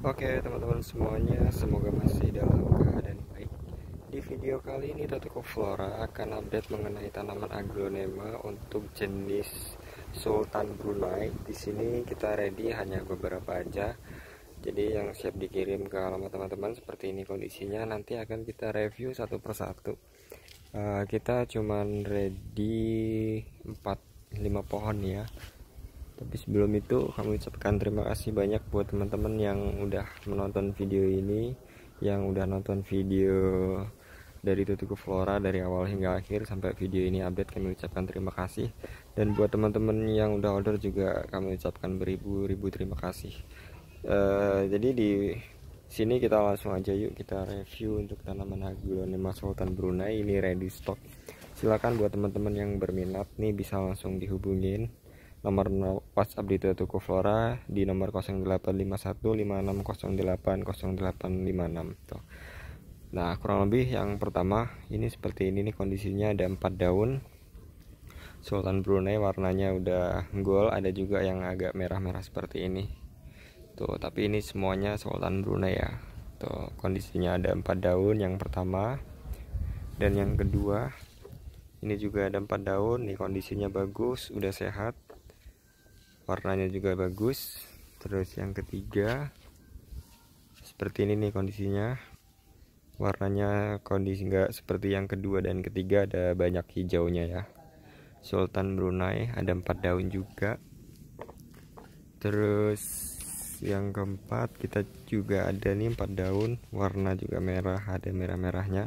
Oke teman-teman semuanya semoga masih dalam keadaan baik Di video kali ini Totoko Flora akan update mengenai tanaman aglonema untuk jenis Sultan Brunei Di sini kita ready hanya beberapa aja Jadi yang siap dikirim ke alamat teman-teman seperti ini kondisinya Nanti akan kita review satu persatu uh, Kita cuman ready 4, 5 pohon ya tapi sebelum itu kami ucapkan terima kasih banyak buat teman-teman yang udah menonton video ini yang udah nonton video dari Tutuku Flora dari awal hingga akhir sampai video ini update kami ucapkan terima kasih dan buat teman-teman yang udah order juga kami ucapkan beribu-ribu terima kasih uh, jadi di sini kita langsung aja yuk kita review untuk tanaman Hagulonema Sultan Brunei ini ready stock silakan buat teman-teman yang berminat nih bisa langsung dihubungin nomor WhatsApp di Tuku Flora di nomor 085156080856 tuh. Nah, kurang lebih yang pertama ini seperti ini nih kondisinya ada 4 daun. Sultan Brunei warnanya udah gold, ada juga yang agak merah-merah seperti ini. Tuh, tapi ini semuanya Sultan Brunei ya. Tuh, kondisinya ada 4 daun yang pertama dan yang kedua ini juga ada empat daun nih kondisinya bagus udah sehat warnanya juga bagus terus yang ketiga seperti ini nih kondisinya warnanya kondisi enggak seperti yang kedua dan ketiga ada banyak hijaunya ya Sultan Brunei ada empat daun juga terus yang keempat kita juga ada nih empat daun warna juga merah ada merah-merahnya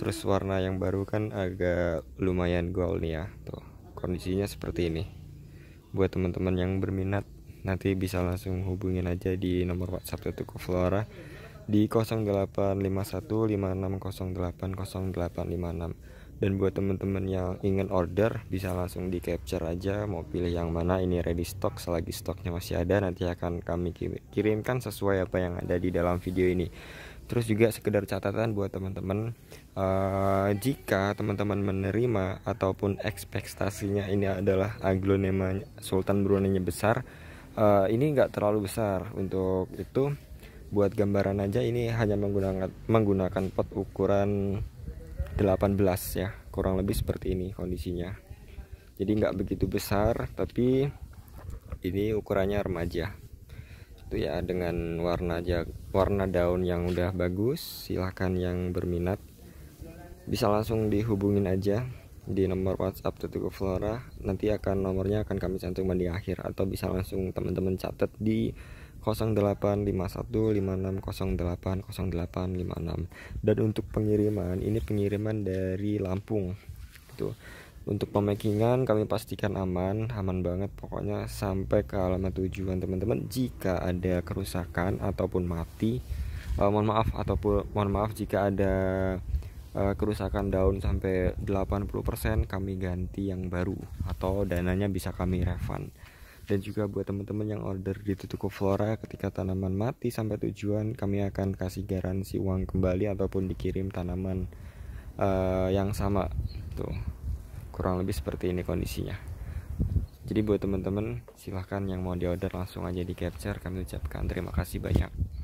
terus warna yang baru kan agak lumayan gold nih ya tuh kondisinya seperti ini buat teman-teman yang berminat nanti bisa langsung hubungin aja di nomor WhatsApp Tutuko Flora di 085156080856 dan buat teman-teman yang ingin order bisa langsung di capture aja mau pilih yang mana ini ready stock selagi stoknya masih ada nanti akan kami kirimkan sesuai apa yang ada di dalam video ini Terus juga sekedar catatan buat teman-teman uh, jika teman-teman menerima ataupun ekspektasinya ini adalah aglonema Sultan Brunei besar, uh, ini nggak terlalu besar untuk itu. Buat gambaran aja ini hanya menggunakan menggunakan pot ukuran 18 ya, kurang lebih seperti ini kondisinya. Jadi nggak begitu besar, tapi ini ukurannya remaja gitu ya dengan warna aja warna daun yang udah bagus silahkan yang berminat bisa langsung dihubungin aja di nomor WhatsApp Tutuku Flora nanti akan nomornya akan kami cantumkan di akhir atau bisa langsung teman-teman catat di 085156080856 dan untuk pengiriman ini pengiriman dari Lampung gitu untuk pemakingan kami pastikan aman aman banget pokoknya sampai ke alamat tujuan teman-teman jika ada kerusakan ataupun mati uh, mohon maaf ataupun mohon maaf jika ada uh, kerusakan daun sampai 80% kami ganti yang baru atau dananya bisa kami refund dan juga buat teman-teman yang order di Tutuku Flora ketika tanaman mati sampai tujuan kami akan kasih garansi uang kembali ataupun dikirim tanaman uh, yang sama tuh kurang lebih seperti ini kondisinya jadi buat teman-teman silahkan yang mau diorder langsung aja di capture kami ucapkan terima kasih banyak